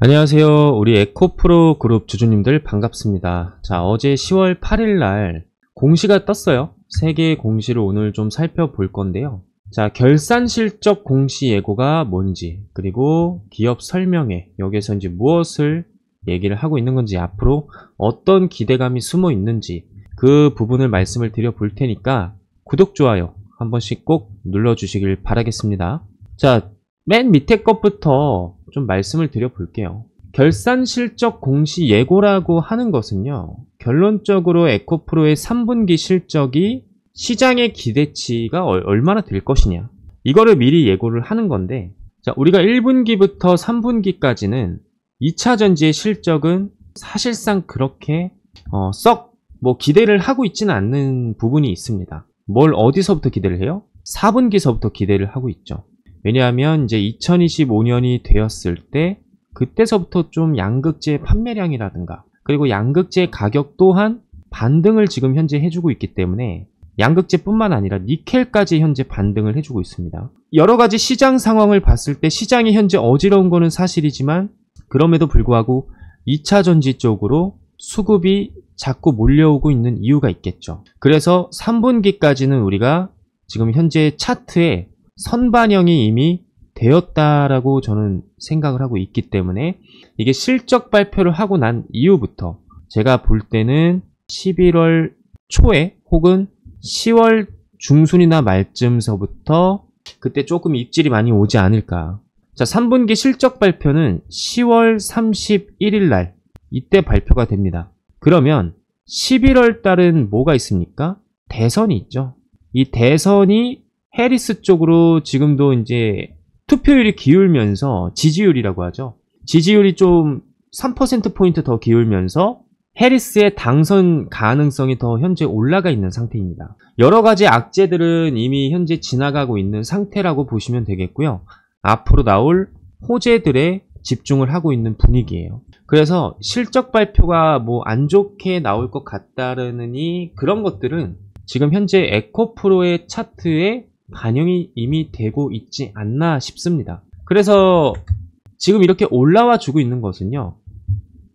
안녕하세요 우리 에코프로 그룹 주주님들 반갑습니다 자 어제 10월 8일날 공시가 떴어요 세개의 공시를 오늘 좀 살펴볼 건데요 자 결산 실적 공시 예고가 뭔지 그리고 기업 설명회 여기에서 이제 무엇을 얘기를 하고 있는 건지 앞으로 어떤 기대감이 숨어 있는지 그 부분을 말씀을 드려 볼 테니까 구독 좋아요 한 번씩 꼭 눌러 주시길 바라겠습니다 자 맨 밑에 것부터 좀 말씀을 드려볼게요. 결산 실적 공시 예고라고 하는 것은요. 결론적으로 에코프로의 3분기 실적이 시장의 기대치가 얼마나 될 것이냐. 이거를 미리 예고를 하는 건데 자, 우리가 1분기부터 3분기까지는 2차전지의 실적은 사실상 그렇게 어, 썩뭐 기대를 하고 있지는 않는 부분이 있습니다. 뭘 어디서부터 기대를 해요? 4분기서부터 기대를 하고 있죠. 왜냐하면 이제 2025년이 되었을 때 그때서부터 좀 양극재 판매량이라든가 그리고 양극재 가격 또한 반등을 지금 현재 해주고 있기 때문에 양극재뿐만 아니라 니켈까지 현재 반등을 해주고 있습니다. 여러 가지 시장 상황을 봤을 때 시장이 현재 어지러운 거는 사실이지만 그럼에도 불구하고 2차 전지 쪽으로 수급이 자꾸 몰려오고 있는 이유가 있겠죠. 그래서 3분기까지는 우리가 지금 현재 차트에 선반영이 이미 되었다라고 저는 생각을 하고 있기 때문에 이게 실적 발표를 하고 난 이후부터 제가 볼 때는 11월 초에 혹은 10월 중순이나 말쯤서부터 그때 조금 입질이 많이 오지 않을까 자 3분기 실적 발표는 10월 31일 날 이때 발표가 됩니다 그러면 11월 달은 뭐가 있습니까? 대선이 있죠 이 대선이 해리스 쪽으로 지금도 이제 투표율이 기울면서 지지율이라고 하죠. 지지율이 좀 3%포인트 더 기울면서 해리스의 당선 가능성이 더 현재 올라가 있는 상태입니다. 여러 가지 악재들은 이미 현재 지나가고 있는 상태라고 보시면 되겠고요. 앞으로 나올 호재들에 집중을 하고 있는 분위기예요. 그래서 실적 발표가 뭐 안 좋게 나올 것 같다르니 그런 것들은 지금 현재 에코프로의 차트에 반영이 이미 되고 있지 않나 싶습니다. 그래서 지금 이렇게 올라와 주고 있는 것은요.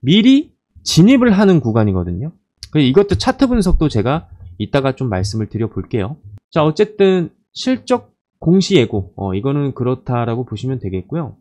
미리 진입을 하는 구간이거든요. 그 이것도 차트 분석도 제가 이따가 좀 말씀을 드려볼게요. 자, 어쨌든 실적 공시 예고. 어, 이거는 그렇다라고 보시면 되겠고요.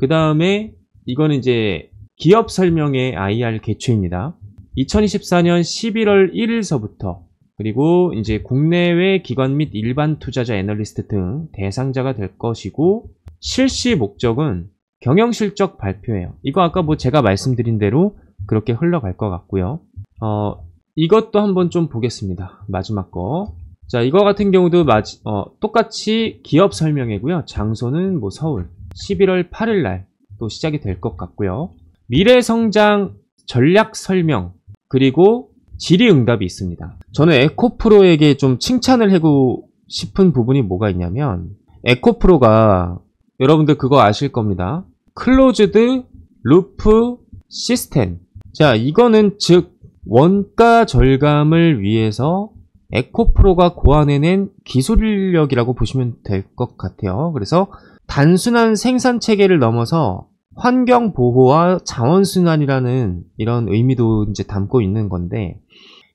그 다음에 이거는 이제 기업 설명회 IR 개최입니다. 2024년 11월 1일서부터 그리고 이제 국내외 기관 및 일반 투자자 애널리스트 등 대상자가 될 것이고 실시 목적은 경영 실적 발표예요. 이거 아까 뭐 제가 말씀드린 대로 그렇게 흘러갈 것 같고요. 어, 이것도 한번 좀 보겠습니다. 마지막 거. 자, 이거 같은 경우도 마지, 어, 똑같이 기업 설명회고요. 장소는 뭐 서울 11월 8일 날 또 시작이 될 것 같고요. 미래 성장 전략 설명 그리고 질의응답이 있습니다. 저는 에코프로에게 좀 칭찬을 해고 싶은 부분이 뭐가 있냐면 에코프로가 여러분들 그거 아실 겁니다. 클로즈드 루프 시스템 자 이거는 즉 원가 절감을 위해서 에코프로가 고안해낸 기술력이라고 보시면 될 것 같아요. 그래서 단순한 생산 체계를 넘어서 환경 보호와 자원 순환이라는 이런 의미도 이제 담고 있는 건데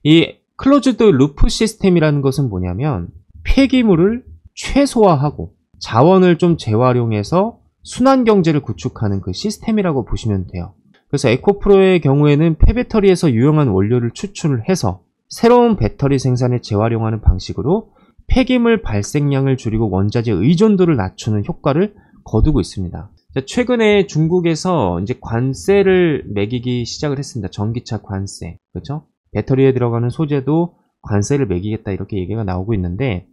이 클로즈드 루프 시스템이라는 것은 뭐냐면 폐기물을 최소화하고 자원을 좀 재활용해서 순환 경제를 구축하는 그 시스템이라고 보시면 돼요. 그래서 에코프로의 경우에는 폐배터리에서 유용한 원료를 추출을 해서 새로운 배터리 생산에 재활용하는 방식으로 폐기물 발생량을 줄이고 원자재 의존도를 낮추는 효과를 거두고 있습니다. 최근에 중국에서 이제 관세를 매기기 시작을 했습니다. 전기차 관세. 그렇죠? 배터리에 들어가는 소재도 관세를 매기겠다 이렇게 얘기가 나오고 있는데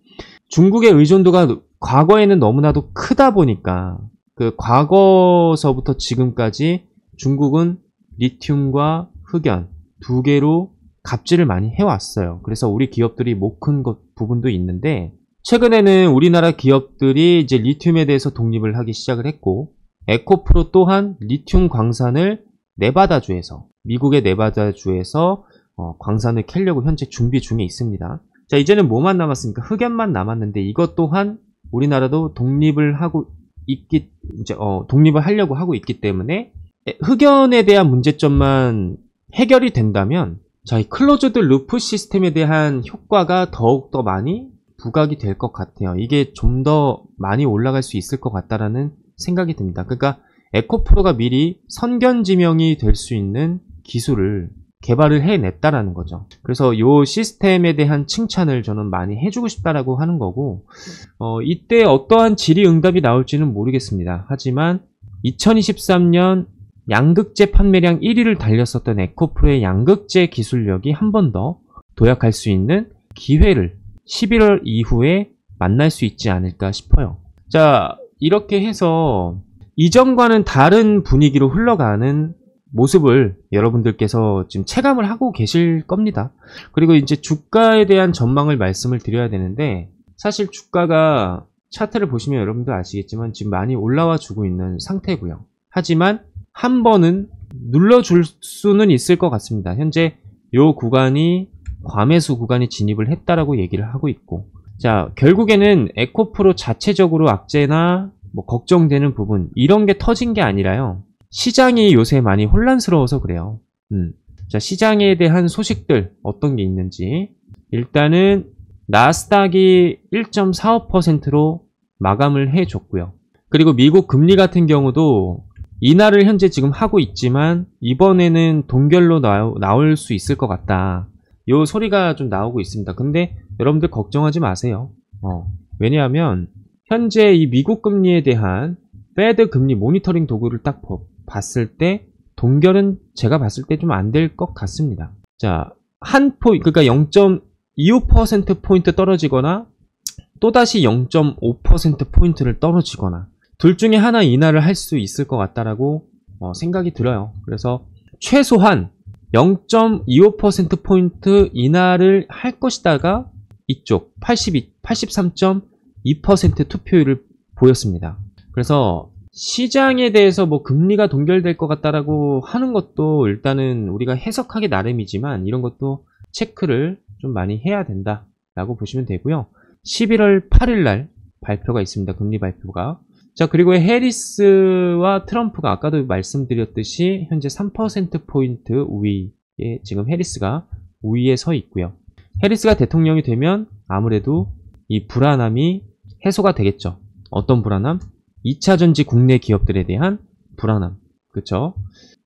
중국의 의존도가 과거에는 너무나도 크다 보니까 그 과거서부터 지금까지 중국은 리튬과 흑연 두 개로 갑질을 많이 해왔어요. 그래서 우리 기업들이 못 큰 부분도 있는데 최근에는 우리나라 기업들이 이제 리튬에 대해서 독립을 하기 시작을 했고 에코프로 또한 리튬 광산을 네바다주에서 미국의 네바다주에서 어, 광산을 캘려고 현재 준비 중에 있습니다. 자 이제는 뭐만 남았습니까? 흑연만 남았는데 이것 또한 우리나라도 독립을 하고 있기 이제 어, 독립을 하려고 하고 있기 때문에 흑연에 대한 문제점만 해결이 된다면 저희 클로즈드 루프 시스템에 대한 효과가 더욱더 많이 부각이 될 것 같아요. 이게 좀 더 많이 올라갈 수 있을 것 같다라는 생각이 듭니다. 그러니까 에코프로가 미리 선견지명이 될 수 있는 기술을 개발을 해냈다라는 거죠. 그래서 이 시스템에 대한 칭찬을 저는 많이 해주고 싶다라고 하는 거고 어, 이때 어떠한 질의응답이 나올지는 모르겠습니다. 하지만 2023년 양극재 판매량 1위를 달렸었던 에코프로의 양극재 기술력이 한 번 더 도약할 수 있는 기회를 11월 이후에 만날 수 있지 않을까 싶어요. 자, 이렇게 해서 이전과는 다른 분위기로 흘러가는 모습을 여러분들께서 지금 체감을 하고 계실 겁니다. 그리고 이제 주가에 대한 전망을 말씀을 드려야 되는데 사실 주가가 차트를 보시면 여러분도 아시겠지만 지금 많이 올라와 주고 있는 상태고요. 하지만 한 번은 눌러줄 수는 있을 것 같습니다. 현재 이 구간이 과매수 구간이 진입을 했다라고 얘기를 하고 있고 자 결국에는 에코프로 자체적으로 악재나 뭐 걱정되는 부분 이런 게 터진 게 아니라요 시장이 요새 많이 혼란스러워서 그래요 음. 자 시장에 대한 소식들 어떤 게 있는지 일단은 나스닥이 1.45%로 마감을 해줬고요 그리고 미국 금리 같은 경우도 이날을 현재 지금 하고 있지만 이번에는 동결로 나올 수 있을 것 같다 요 소리가 좀 나오고 있습니다 근데 여러분들 걱정하지 마세요. 어, 왜냐하면 현재 이 미국 금리에 대한 패드 금리 모니터링 도구를 딱 봤을 때 동결은 제가 봤을 때 좀 안 될 것 같습니다. 자, 한 포, 그러니까 0.25% 포인트 떨어지거나 또다시 0.5% 포인트를 떨어지거나 둘 중에 하나 인하를 할 수 있을 것 같다라고 어, 생각이 들어요. 그래서 최소한 0.25% 포인트 인하를 할 것이다가 이쪽 82, 83.2% 투표율을 보였습니다. 그래서 시장에 대해서 뭐 금리가 동결될 것 같다라고 하는 것도 일단은 우리가 해석하기 나름이지만 이런 것도 체크를 좀 많이 해야 된다라고 보시면 되고요. 11월 8일 날 발표가 있습니다. 금리 발표가. 자, 그리고 해리스와 트럼프가 아까도 말씀드렸듯이 현재 3%포인트 우위에 지금 해리스가 우위에 서 있고요. 해리스가 대통령이 되면 아무래도 이 불안함이 해소가 되겠죠. 어떤 불안함? 2차 전지 국내 기업들에 대한 불안함. 그쵸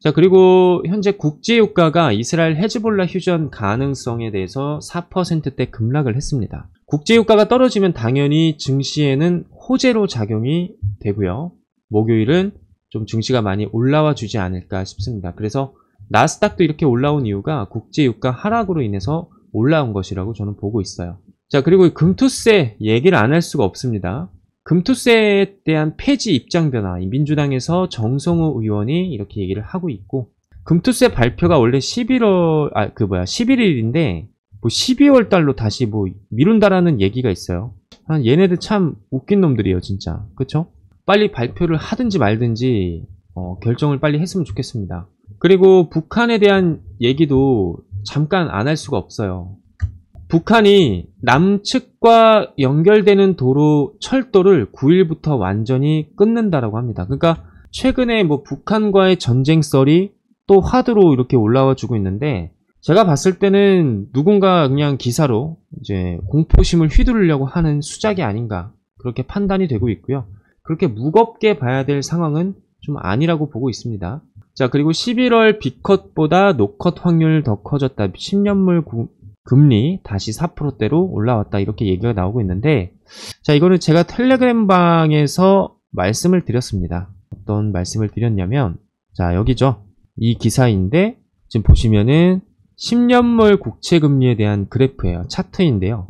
자, 그리고 현재 국제 유가가 이스라엘 헤즈볼라 휴전 가능성에 대해서 4%대 급락을 했습니다. 국제 유가가 떨어지면 당연히 증시에는 호재로 작용이 되고요. 목요일은 좀 증시가 많이 올라와 주지 않을까 싶습니다. 그래서 나스닥도 이렇게 올라온 이유가 국제 유가 하락으로 인해서 올라온 것이라고 저는 보고 있어요. 자, 그리고 금투세 얘기를 안 할 수가 없습니다. 금투세에 대한 폐지 입장 변화, 민주당에서 정성호 의원이 이렇게 얘기를 하고 있고, 금투세 발표가 원래 11월, 아, 그 뭐야, 11일인데, 뭐 12월 달로 다시 뭐 미룬다라는 얘기가 있어요. 한 얘네들 참 웃긴 놈들이에요, 진짜. 그쵸? 빨리 발표를 하든지 말든지, 어, 결정을 빨리 했으면 좋겠습니다. 그리고 북한에 대한 얘기도 잠깐 안 할 수가 없어요. 북한이 남측과 연결되는 도로 철도를 9일부터 완전히 끊는다라고 합니다. 그러니까 최근에 뭐 북한과의 전쟁 썰이 또 화두로 이렇게 올라와 주고 있는데 제가 봤을 때는 누군가 그냥 기사로 이제 공포심을 휘두르려고 하는 수작이 아닌가 그렇게 판단이 되고 있고요. 그렇게 무겁게 봐야 될 상황은 좀 아니라고 보고 있습니다. 자 그리고 11월 B컷보다 노컷 확률 더 커졌다. 10년물 구, 금리 다시 4%대로 올라왔다. 이렇게 얘기가 나오고 있는데 자 이거는 제가 텔레그램 방에서 말씀을 드렸습니다. 어떤 말씀을 드렸냐면 자 여기죠. 이 기사인데 지금 보시면은 10년물 국채금리에 대한 그래프예요. 차트인데요.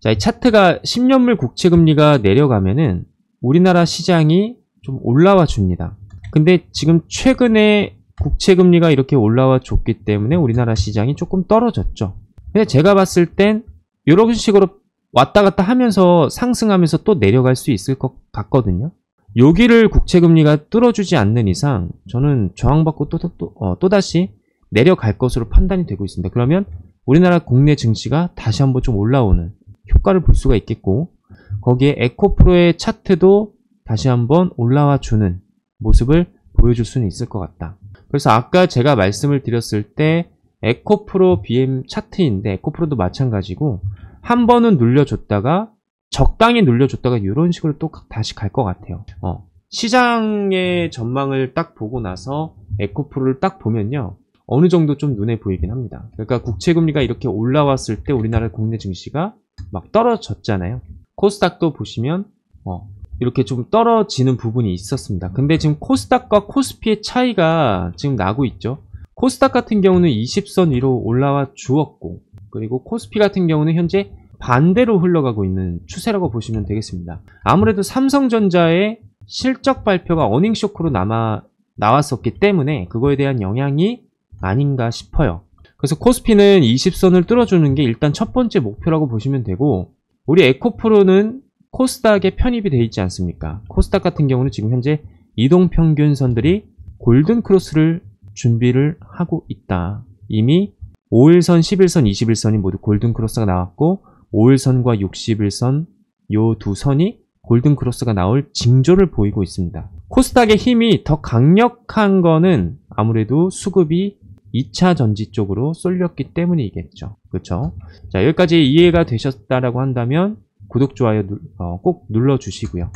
자, 이 차트가 10년물 국채금리가 내려가면은 우리나라 시장이 좀 올라와 줍니다. 근데 지금 최근에 국채 금리가 이렇게 올라와 줬기 때문에 우리나라 시장이 조금 떨어졌죠. 근데 제가 봤을 땐 이런 식으로 왔다 갔다 하면서 상승하면서 또 내려갈 수 있을 것 같거든요. 여기를 국채 금리가 뚫어주지 않는 이상 저는 저항받고 또, 또, 또, 어, 또다시 내려갈 것으로 판단이 되고 있습니다. 그러면 우리나라 국내 증시가 다시 한번 좀 올라오는 효과를 볼 수가 있겠고 거기에 에코프로의 차트도 다시 한번 올라와 주는 모습을 보여줄 수는 있을 것 같다. 그래서 아까 제가 말씀을 드렸을 때 에코프로 BM 차트인데 에코프로도 마찬가지고 한 번은 눌려줬다가 적당히 눌려줬다가 이런 식으로 또 다시 갈 것 같아요. 어. 시장의 전망을 딱 보고 나서 에코프로를 딱 보면요. 어느 정도 좀 눈에 보이긴 합니다. 그러니까 국채금리가 이렇게 올라왔을 때 우리나라 국내 증시가 막 떨어졌잖아요. 코스닥도 보시면 어, 이렇게 좀 떨어지는 부분이 있었습니다. 근데 지금 코스닥과 코스피의 차이가 지금 나고 있죠. 코스닥 같은 경우는 20선 위로 올라와 주었고 그리고 코스피 같은 경우는 현재 반대로 흘러가고 있는 추세라고 보시면 되겠습니다. 아무래도 삼성전자의 실적 발표가 어닝 쇼크로 남아 나왔었기 때문에 그거에 대한 영향이 아닌가 싶어요. 그래서 코스피는 20선을 뚫어주는 게 일단 첫 번째 목표라고 보시면 되고 우리 에코프로는 코스닥에 편입이 되어 있지 않습니까? 코스닥 같은 경우는 지금 현재 이동평균선들이 골든크로스를 준비를 하고 있다. 이미 5일선, 11선, 21선이 모두 골든크로스가 나왔고 5일선과 61선 요 두 선이 골든크로스가 나올 징조를 보이고 있습니다. 코스닥의 힘이 더 강력한 거는 아무래도 수급이 2차 전지 쪽으로 쏠렸기 때문이겠죠. 그렇죠? 자, 여기까지 이해가 되셨다라고 한다면 구독, 좋아요 누, 어, 꼭 눌러주시고요.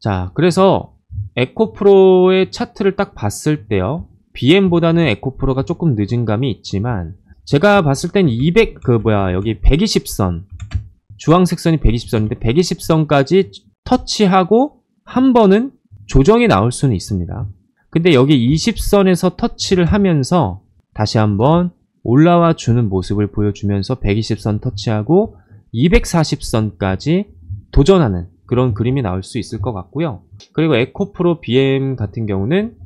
자, 그래서 에코프로의 차트를 딱 봤을 때요. BM보다는 에코프로가 조금 늦은 감이 있지만 제가 봤을 땐 200, 그 뭐야, 여기 120선 주황색 선이 120선인데 120선까지 터치하고 한 번은 조정이 나올 수는 있습니다. 근데 여기 20선에서 터치를 하면서 다시 한번 올라와 주는 모습을 보여주면서 120선 터치하고 240선까지 도전하는 그런 그림이 나올 수 있을 것 같고요. 그리고 에코프로 BM 같은 경우는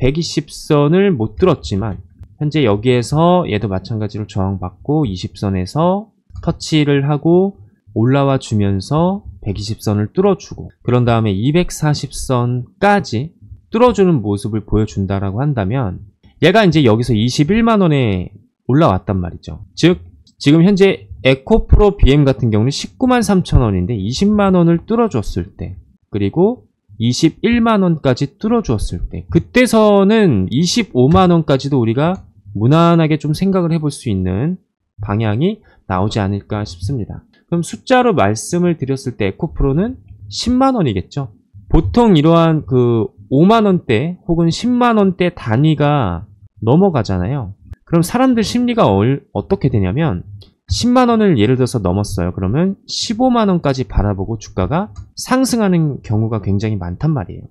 120선을 못 들었지만 현재 여기에서 얘도 마찬가지로 저항받고 20선에서 터치를 하고 올라와 주면서 120선을 뚫어주고 그런 다음에 240선까지 뚫어주는 모습을 보여준다라고 한다면 얘가 이제 여기서 21만원에 올라왔단 말이죠. 즉 지금 현재 에코프로 BM 같은 경우는 19만 3천원인데 20만원을 뚫어줬을 때 그리고 21만원까지 뚫어주었을 때 그때서는 25만원까지도 우리가 무난하게 좀 생각을 해볼 수 있는 방향이 나오지 않을까 싶습니다 그럼 숫자로 말씀을 드렸을 때 에코프로는 10만원이겠죠 보통 이러한 그 5만원대 혹은 10만원대 단위가 넘어가잖아요 그럼 사람들 심리가 얼, 어떻게 되냐면 10만 원을 예를 들어서 넘었어요. 그러면 15만 원까지 바라보고 주가가 상승하는 경우가 굉장히 많단 말이에요.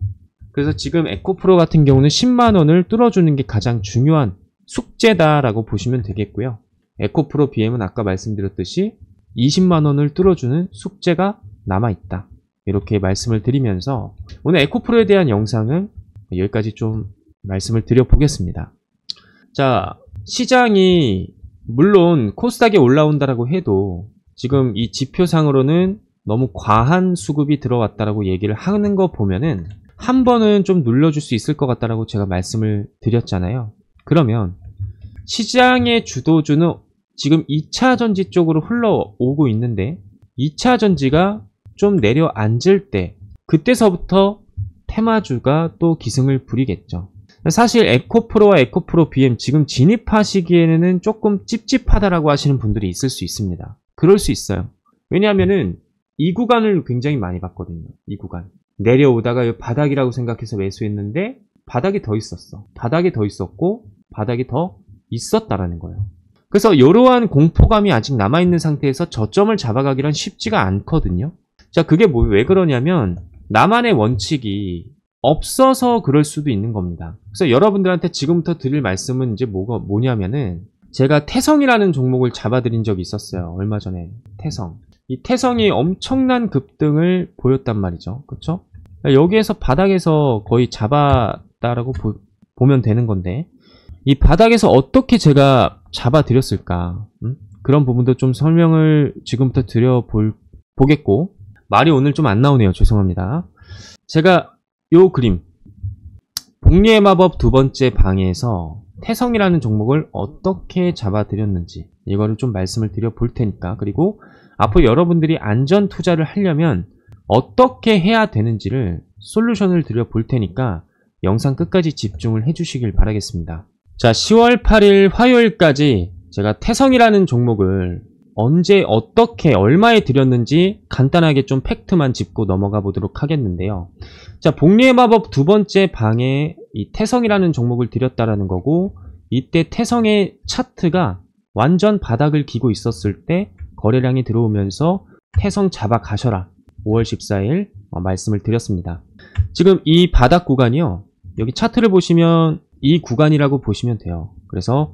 그래서 지금 에코프로 같은 경우는 10만 원을 뚫어주는 게 가장 중요한 숙제다라고 보시면 되겠고요. 에코프로 BM은 아까 말씀드렸듯이 20만 원을 뚫어주는 숙제가 남아있다. 이렇게 말씀을 드리면서 오늘 에코프로에 대한 영상은 여기까지 좀 말씀을 드려보겠습니다. 자, 시장이 물론 코스닥에 올라온다라고 해도 지금 이 지표상으로는 너무 과한 수급이 들어왔다라고 얘기를 하는 거 보면은 한 번은 좀 눌러줄 수 있을 것 같다라고 제가 말씀을 드렸잖아요. 그러면 시장의 주도주는 지금 2차 전지 쪽으로 흘러오고 있는데 2차 전지가 좀 내려앉을 때 그때서부터 테마주가 또 기승을 부리겠죠. 사실 에코프로와 에코프로 BM 지금 진입하시기에는 조금 찝찝하다라고 하시는 분들이 있을 수 있습니다. 그럴 수 있어요. 왜냐하면은 이 구간을 굉장히 많이 봤거든요. 이 구간. 내려오다가 바닥이라고 생각해서 매수했는데 바닥이 더 있었어. 바닥이 더 있었고 바닥이 더 있었다라는 거예요. 그래서 이러한 공포감이 아직 남아있는 상태에서 저점을 잡아가기란 쉽지가 않거든요. 자, 그게 뭐, 왜 그러냐면, 나만의 원칙이 없어서 그럴 수도 있는 겁니다. 그래서 여러분들한테 지금부터 드릴 말씀은 이제 뭐가 뭐냐면은 제가 태성이라는 종목을 잡아드린 적이 있었어요. 얼마 전에 태성. 이 태성이 엄청난 급등을 보였단 말이죠. 그쵸 그러니까 여기에서 바닥에서 거의 잡았다라고 보, 보면 되는 건데 이 바닥에서 어떻게 제가 잡아드렸을까 음? 그런 부분도 좀 설명을 지금부터 드려 보겠고 말이 오늘 좀 안 나오네요 죄송합니다 제가 요 그림 복리의 마법 두 번째 방에서 태성이라는 종목을 어떻게 잡아드렸는지 이거를 좀 말씀을 드려 볼 테니까 그리고 앞으로 여러분들이 안전 투자를 하려면 어떻게 해야 되는지를 솔루션을 드려 볼 테니까 영상 끝까지 집중을 해주시길 바라겠습니다. 자 10월 8일 화요일까지 제가 태성이라는 종목을 언제 어떻게 얼마에 드렸는지 간단하게 좀 팩트만 짚고 넘어가 보도록 하겠는데요. 자, 복리의 마법 두 번째 방에 이 태성이라는 종목을 드렸다라는 거고 이때 태성의 차트가 완전 바닥을 기고 있었을 때 거래량이 들어오면서 태성 잡아 가셔라 5월 14일 어, 말씀을 드렸습니다. 지금 이 바닥 구간이요. 여기 차트를 보시면 이 구간이라고 보시면 돼요. 그래서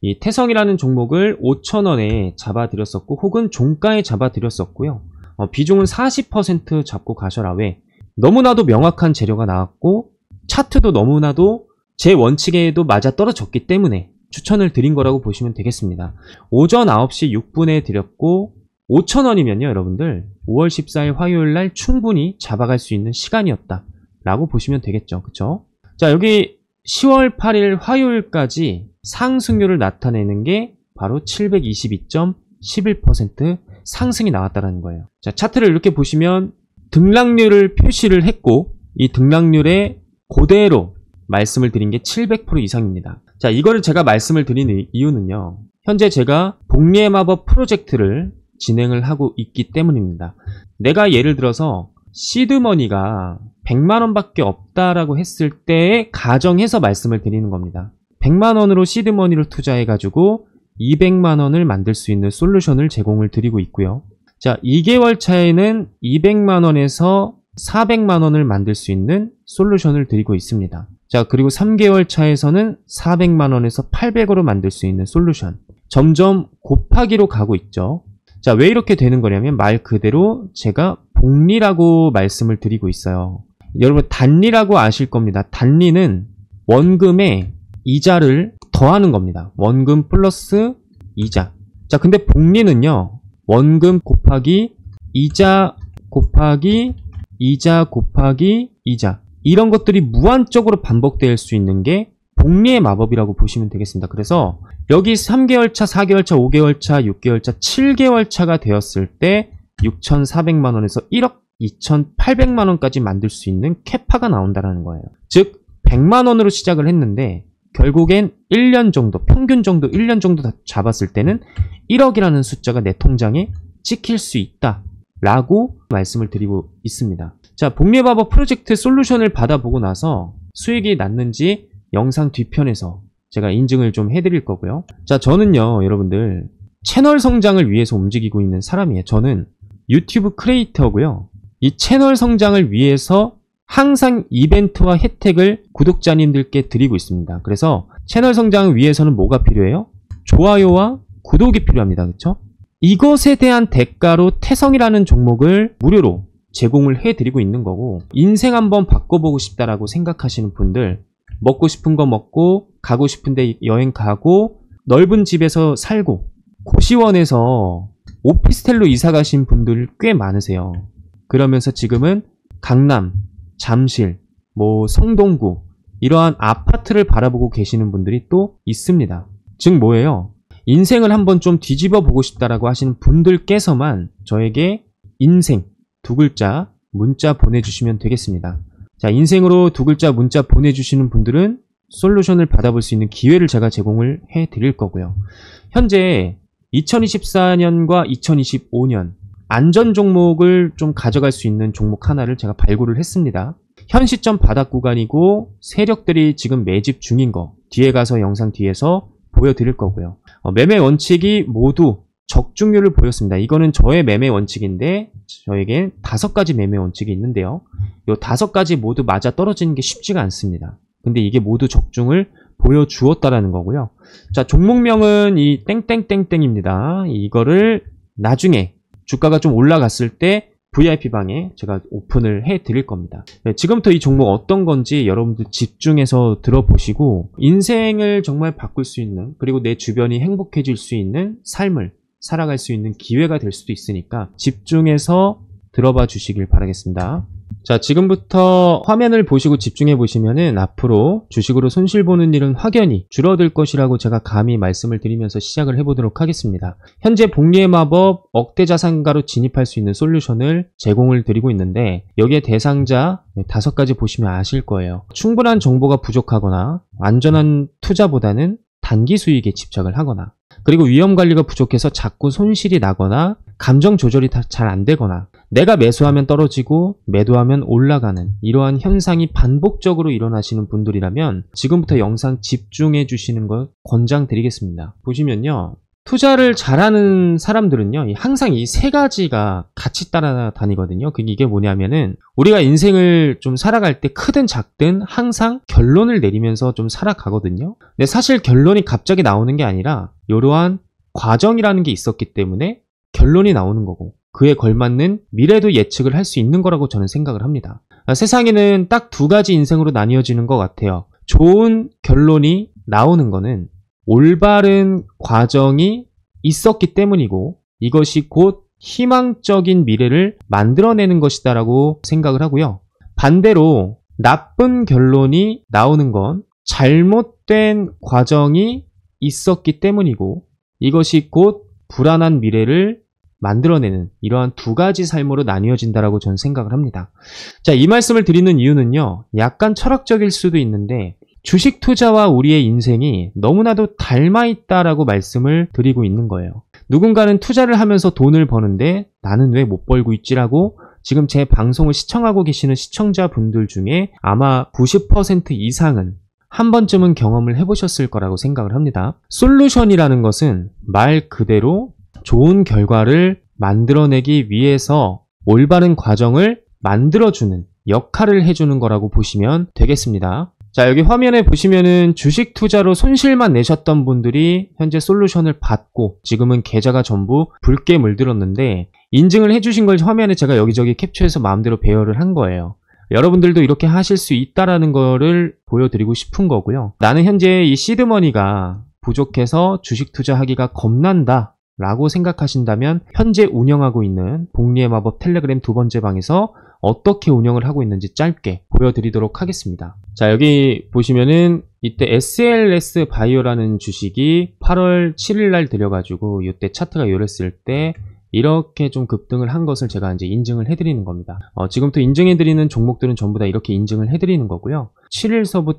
이 태성이라는 종목을 5천원에 잡아드렸었고 혹은 종가에 잡아드렸었고요. 어, 비중은 40% 잡고 가셔라 왜 너무나도 명확한 재료가 나왔고 차트도 너무나도 제 원칙에도 맞아떨어졌기 때문에 추천을 드린 거라고 보시면 되겠습니다. 오전 9시 6분에 드렸고 5천원이면요 여러분들 5월 14일 화요일 날 충분히 잡아갈 수 있는 시간이었다 라고 보시면 되겠죠 그쵸 자 여기 10월 8일 화요일까지 상승률을 나타내는 게 바로 722.11% 상승이 나왔다라는 거예요. 자, 차트를 이렇게 보시면 등락률을 표시를 했고 이 등락률에 그대로 말씀을 드린 게 700% 이상입니다. 자, 이거를 제가 말씀을 드린 이유는요. 현재 제가 복리의 마법 프로젝트를 진행을 하고 있기 때문입니다. 내가 예를 들어서 시드머니가 100만원 밖에 없다라고 했을 때에 가정해서 말씀을 드리는 겁니다. 100만원으로 시드머니를 투자해가지고 200만원을 만들 수 있는 솔루션을 제공을 드리고 있고요. 자, 2개월 차에는 200만원에서 400만원을 만들 수 있는 솔루션을 드리고 있습니다. 자, 그리고 3개월 차에서는 400만원에서 800으로 만들 수 있는 솔루션. 점점 곱하기로 가고 있죠. 자, 왜 이렇게 되는 거냐면 말 그대로 제가 복리라고 말씀을 드리고 있어요. 여러분 단리라고 아실 겁니다. 단리는 원금에 이자를 더하는 겁니다. 원금 플러스 이자. 자, 근데 복리는요. 원금 곱하기 이자 곱하기 이자 곱하기 이자 이런 것들이 무한적으로 반복될 수 있는 게 복리의 마법이라고 보시면 되겠습니다. 그래서 여기 3개월 차, 4개월 차, 5개월 차, 6개월 차, 7개월 차가 되었을 때 6,400만 원에서 1억 2,800만 원까지 만들 수 있는 캐파가 나온다라는 거예요. 즉 100만 원으로 시작을 했는데 결국엔 1년 정도, 평균 정도 1년 정도 잡았을 때는 1억이라는 숫자가 내 통장에 찍힐 수 있다. 라고 말씀을 드리고 있습니다. 자, 복리의 마법 프로젝트 솔루션을 받아보고 나서 수익이 났는지 영상 뒤편에서 제가 인증을 좀 해드릴 거고요. 자, 저는요, 여러분들 채널 성장을 위해서 움직이고 있는 사람이에요. 저는 유튜브 크리에이터고요. 이 채널 성장을 위해서 항상 이벤트와 혜택을 구독자님들께 드리고 있습니다. 그래서 채널 성장을 위해서는 뭐가 필요해요? 좋아요와 구독이 필요합니다. 그렇죠? 이것에 대한 대가로 태성이라는 종목을 무료로 제공을 해드리고 있는 거고 인생 한번 바꿔보고 싶다라고 생각하시는 분들 먹고 싶은 거 먹고 가고 싶은데 여행 가고 넓은 집에서 살고 고시원에서 오피스텔로 이사 가신 분들 꽤 많으세요. 그러면서 지금은 강남, 잠실, 뭐 성동구 이러한 아파트를 바라보고 계시는 분들이 또 있습니다. 즉 뭐예요? 인생을 한번 좀 뒤집어 보고 싶다라고 하시는 분들께서만 저에게 인생 두 글자 문자 보내주시면 되겠습니다. 자, 인생으로 두 글자 문자 보내주시는 분들은 솔루션을 받아볼 수 있는 기회를 제가 제공을 해 드릴 거고요. 현재 2024년과 2025년 안전 종목을 좀 가져갈 수 있는 종목 하나를 제가 발굴을 했습니다. 현 시점 바닥 구간이고 세력들이 지금 매집 중인 거 뒤에 가서 영상 뒤에서 보여드릴 거고요. 어, 매매 원칙이 모두 적중률을 보였습니다. 이거는 저의 매매 원칙인데 저에게 다섯 가지 매매 원칙이 있는데요. 이 다섯 가지 모두 맞아 떨어지는 게 쉽지가 않습니다. 근데 이게 모두 적중을 보여주었다라는 거고요. 자, 종목명은 이 땡땡땡땡입니다. 이거를 나중에 주가가 좀 올라갔을 때 VIP방에 제가 오픈을 해 드릴 겁니다. 네, 지금부터 이 종목 어떤 건지 여러분들 집중해서 들어보시고 인생을 정말 바꿀 수 있는 그리고 내 주변이 행복해질 수 있는 삶을 살아갈 수 있는 기회가 될 수도 있으니까 집중해서 들어봐 주시길 바라겠습니다. 자 지금부터 화면을 보시고 집중해 보시면은 앞으로 주식으로 손실 보는 일은 확연히 줄어들 것이라고 제가 감히 말씀을 드리면서 시작을 해보도록 하겠습니다 현재 복리의 마법 억대 자산가로 진입할 수 있는 솔루션을 제공을 드리고 있는데 여기에 대상자 다섯 가지 보시면 아실 거예요 충분한 정보가 부족하거나 안전한 투자보다는 단기 수익에 집착을 하거나 그리고 위험 관리가 부족해서 자꾸 손실이 나거나 감정 조절이 잘 안 되거나 내가 매수하면 떨어지고 매도하면 올라가는 이러한 현상이 반복적으로 일어나시는 분들이라면 지금부터 영상 집중해 주시는 걸 권장드리겠습니다. 보시면요. 투자를 잘하는 사람들은요, 항상 이 세 가지가 같이 따라다니거든요. 그게 이게 뭐냐면은, 우리가 인생을 좀 살아갈 때 크든 작든 항상 결론을 내리면서 좀 살아가거든요. 근데 사실 결론이 갑자기 나오는 게 아니라, 이러한 과정이라는 게 있었기 때문에 결론이 나오는 거고, 그에 걸맞는 미래도 예측을 할 수 있는 거라고 저는 생각을 합니다. 아, 세상에는 딱 두 가지 인생으로 나뉘어지는 것 같아요. 좋은 결론이 나오는 거는 올바른 과정이 있었기 때문이고 이것이 곧 희망적인 미래를 만들어내는 것이다라고 생각을 하고요. 반대로 나쁜 결론이 나오는 건 잘못된 과정이 있었기 때문이고 이것이 곧 불안한 미래를 만들어내는 이러한 두 가지 삶으로 나뉘어진다라고 저는 생각을 합니다. 자, 이 말씀을 드리는 이유는요. 약간 철학적일 수도 있는데 주식 투자와 우리의 인생이 너무나도 닮아 있다라고 말씀을 드리고 있는 거예요. 누군가는 투자를 하면서 돈을 버는데 나는 왜 못 벌고 있지라고 지금 제 방송을 시청하고 계시는 시청자분들 중에 아마 90% 이상은 한 번쯤은 경험을 해보셨을 거라고 생각을 합니다. 솔루션이라는 것은 말 그대로 좋은 결과를 만들어내기 위해서 올바른 과정을 만들어주는 역할을 해주는 거라고 보시면 되겠습니다. 자 여기 화면에 보시면은 주식 투자로 손실만 내셨던 분들이 현재 솔루션을 받고 지금은 계좌가 전부 붉게 물들었는데 인증을 해주신 걸 화면에 제가 여기저기 캡처해서 마음대로 배열을 한 거예요. 여러분들도 이렇게 하실 수 있다라는 거를 보여드리고 싶은 거고요. 나는 현재 이 시드머니가 부족해서 주식 투자하기가 겁난다 라고 생각하신다면 현재 운영하고 있는 복리의 마법 텔레그램 두 번째 방에서 어떻게 운영을 하고 있는지 짧게 보여드리도록 하겠습니다. 자 여기 보시면은 이때 SLS 바이오라는 주식이 8월 7일날 들여가지고 이때 차트가 요랬을 때 이렇게 좀 급등을 한 것을 제가 이제 인증을 해드리는 겁니다. 어, 지금부터 인증해드리는 종목들은 전부 다 이렇게 인증을 해드리는 거고요. 7일서부터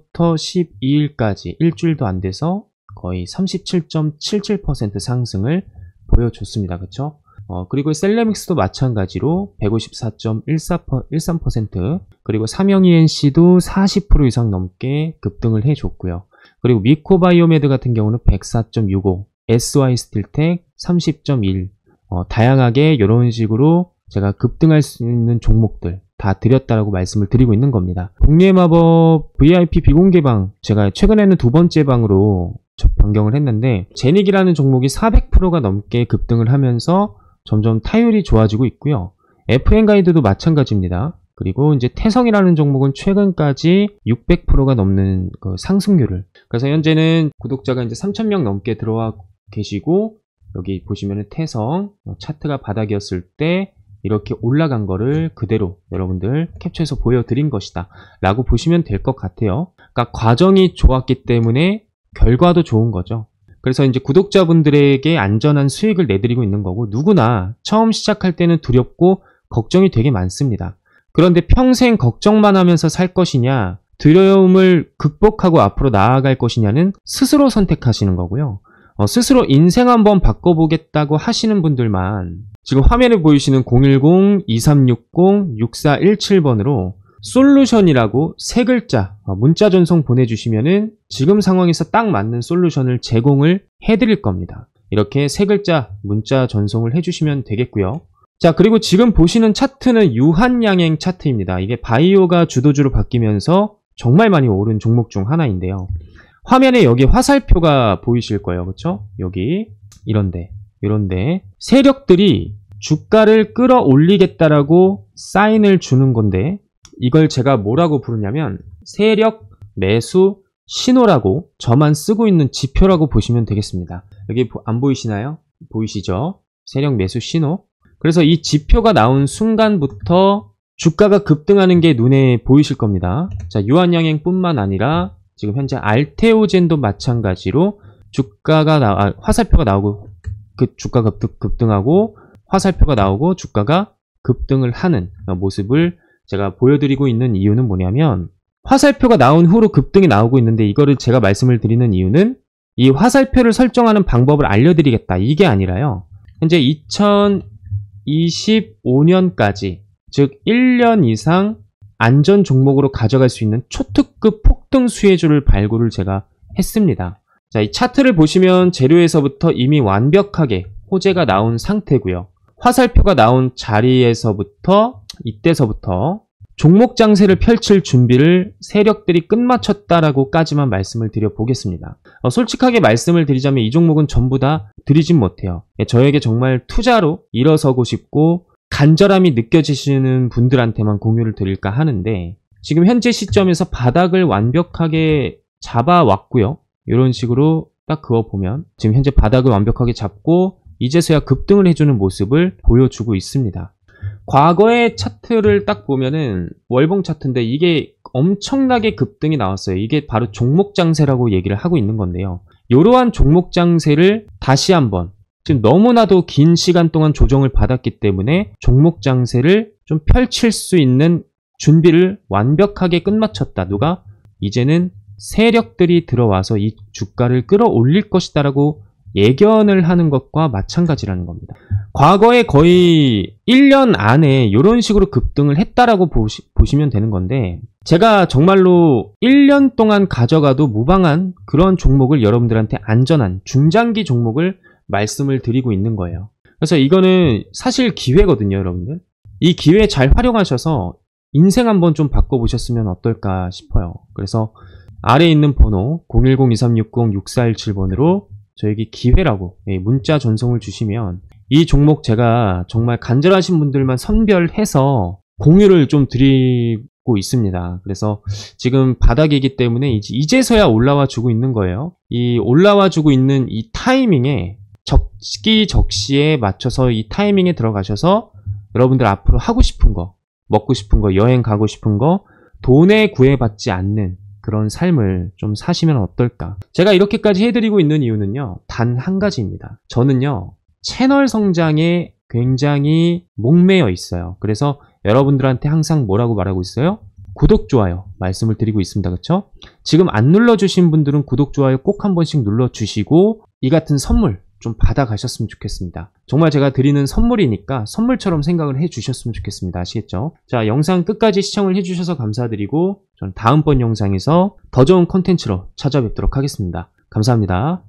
12일까지 일주일도 안 돼서 거의 37.77% 상승을 보여줬습니다. 그쵸? 어, 그리고 셀레믹스도 마찬가지로 154.13% 그리고 삼형 이 n c 도40% 이상 넘게 급등을 해줬고요. 그리고 미코바이오메드 같은 경우는 104.65, SY 스틸텍 30.1 어, 다양하게 이런 식으로 제가 급등할 수 있는 종목들 다 드렸다라고 말씀을 드리고 있는 겁니다. 복리 마법 VIP 비공개방 제가 최근에는 두 번째 방으로 변경을 했는데 제닉이라는 종목이 400%가 넘게 급등을 하면서 점점 타율이 좋아지고 있고요. FN 가이드도 마찬가지입니다. 그리고 이제 태성이라는 종목은 최근까지 600%가 넘는 그 상승률을 그래서 현재는 구독자가 이제 3,000명 넘게 들어와 계시고 여기 보시면 태성 차트가 바닥이었을 때 이렇게 올라간 거를 그대로 여러분들 캡처해서 보여드린 것이다 라고 보시면 될 것 같아요 그러니까 과정이 좋았기 때문에 결과도 좋은 거죠. 그래서 이제 구독자분들에게 안전한 수익을 내드리고 있는 거고 누구나 처음 시작할 때는 두렵고 걱정이 되게 많습니다. 그런데 평생 걱정만 하면서 살 것이냐 두려움을 극복하고 앞으로 나아갈 것이냐는 스스로 선택하시는 거고요. 어, 스스로 인생 한번 바꿔보겠다고 하시는 분들만 지금 화면에 보이시는 010-2360-6417번으로 솔루션이라고 세 글자 어, 문자 전송 보내주시면은 지금 상황에서 딱 맞는 솔루션을 제공을 해드릴 겁니다. 이렇게 세 글자 문자 전송을 해주시면 되겠고요. 자 그리고 지금 보시는 차트는 유한양행 차트입니다. 이게 바이오가 주도주로 바뀌면서 정말 많이 오른 종목 중 하나인데요. 화면에 여기 화살표가 보이실 거예요. 그렇죠? 여기 이런데 이런데 세력들이 주가를 끌어올리겠다라고 사인을 주는 건데 이걸 제가 뭐라고 부르냐면 세력 매수 신호라고 저만 쓰고 있는 지표라고 보시면 되겠습니다. 여기 안 보이시나요? 보이시죠? 세력 매수 신호. 그래서 이 지표가 나온 순간부터 주가가 급등하는 게 눈에 보이실 겁니다. 자, 유한양행뿐만 아니라 지금 현재 알테오젠도 마찬가지로 주가가 나, 아, 화살표가 나오고 그 주가가 급등하고 화살표가 나오고 주가가 급등을 하는 모습을 제가 보여드리고 있는 이유는 뭐냐면 화살표가 나온 후로 급등이 나오고 있는데 이거를 제가 말씀을 드리는 이유는 이 화살표를 설정하는 방법을 알려드리겠다 이게 아니라요 현재 2025년까지 즉 1년 이상 안전 종목으로 가져갈 수 있는 초특급 폭등 수혜주를 발굴을 제가 했습니다 자, 이 차트를 보시면 재료에서부터 이미 완벽하게 호재가 나온 상태고요 화살표가 나온 자리에서부터 이때서부터 종목 장세를 펼칠 준비를 세력들이 끝마쳤다라고까지만 말씀을 드려보겠습니다. 어, 솔직하게 말씀을 드리자면 이 종목은 전부 다 드리진 못해요. 예, 저에게 정말 투자로 일어서고 싶고 간절함이 느껴지시는 분들한테만 공유를 드릴까 하는데 지금 현재 시점에서 바닥을 완벽하게 잡아왔고요. 이런 식으로 딱 그어보면 지금 현재 바닥을 완벽하게 잡고 이제서야 급등을 해주는 모습을 보여주고 있습니다. 과거의 차트를 딱 보면은 월봉 차트인데 이게 엄청나게 급등이 나왔어요. 이게 바로 종목 장세라고 얘기를 하고 있는 건데요. 이러한 종목 장세를 다시 한번 지금 너무나도 긴 시간 동안 조정을 받았기 때문에 종목 장세를 좀 펼칠 수 있는 준비를 완벽하게 끝마쳤다. 누가 이제는 세력들이 들어와서 이 주가를 끌어올릴 것이다라고 예견을 하는 것과 마찬가지라는 겁니다. 과거에 거의 1년 안에 이런 식으로 급등을 했다라고 보시, 보시면 되는 건데 제가 정말로 1년 동안 가져가도 무방한 그런 종목을 여러분들한테 안전한 중장기 종목을 말씀을 드리고 있는 거예요. 그래서 이거는 사실 기회거든요, 여러분들. 이 기회 잘 활용하셔서 인생 한번 좀 바꿔보셨으면 어떨까 싶어요. 그래서 아래 있는 번호 010-2360-6417번으로 저에게 기회라고 예, 문자 전송을 주시면 이 종목 제가 정말 간절하신 분들만 선별해서 공유를 좀 드리고 있습니다. 그래서 지금 바닥이기 때문에 이제 서야 올라와 주고 있는 거예요. 이 올라와 주고 있는 이 타이밍에 적기 적시에 맞춰서 이 타이밍에 들어가셔서 여러분들 앞으로 하고 싶은 거, 먹고 싶은 거, 여행 가고 싶은 거, 돈에 구애받지 않는 그런 삶을 좀 사시면 어떨까. 제가 이렇게까지 해드리고 있는 이유는요, 단 한 가지입니다. 저는요, 채널 성장에 굉장히 목매여 있어요. 그래서 여러분들한테 항상 뭐라고 말하고 있어요? 구독, 좋아요 말씀을 드리고 있습니다. 그쵸 지금 안 눌러주신 분들은 구독, 좋아요 꼭 한 번씩 눌러주시고 이 같은 선물 좀 받아가셨으면 좋겠습니다. 정말 제가 드리는 선물이니까 선물처럼 생각을 해주셨으면 좋겠습니다. 아시겠죠? 자, 영상 끝까지 시청을 해주셔서 감사드리고 저는 다음번 영상에서 더 좋은 컨텐츠로 찾아뵙도록 하겠습니다. 감사합니다.